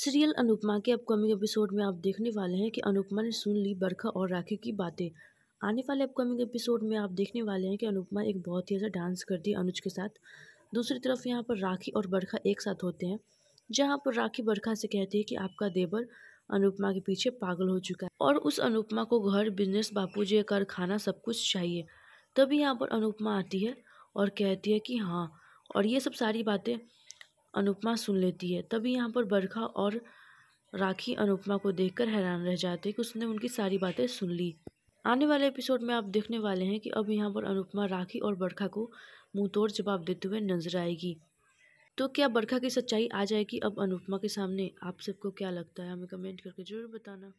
serial Anupama के upcoming episode में आप देखने वाले हैं कि अनुपमा ने सुन ली बरखा और राखी की बातें आने वाले अपकमिंग एपिसोड में आप देखने वाले हैं कि अनुपमा एक बहुत ही अच्छा डांस करती है अनुज के साथ दूसरी तरफ यहाँ पर राखी और बरखा एक साथ होते हैं जहाँ पर राखी बरखा से कहती है कि आपका देवर अनुपमा के पीछे पागल हो चुका है और उस अनुपमा को घर बिजनेस बापू कर खाना सब कुछ चाहिए तभी यहाँ पर अनुपमा आती है और कहती है कि हाँ और ये सब सारी बातें अनुपमा सुन लेती है तभी यहाँ पर बरखा और राखी अनुपमा को देखकर हैरान रह जाते कि उसने उनकी सारी बातें सुन ली आने वाले एपिसोड में आप देखने वाले हैं कि अब यहाँ पर अनुपमा राखी और बरखा को मुँह तोड़ जवाब देते हुए नजर आएगी तो क्या बरखा की सच्चाई आ जाएगी अब अनुपमा के सामने आप सबको क्या लगता है हमें कमेंट करके जरूर बताना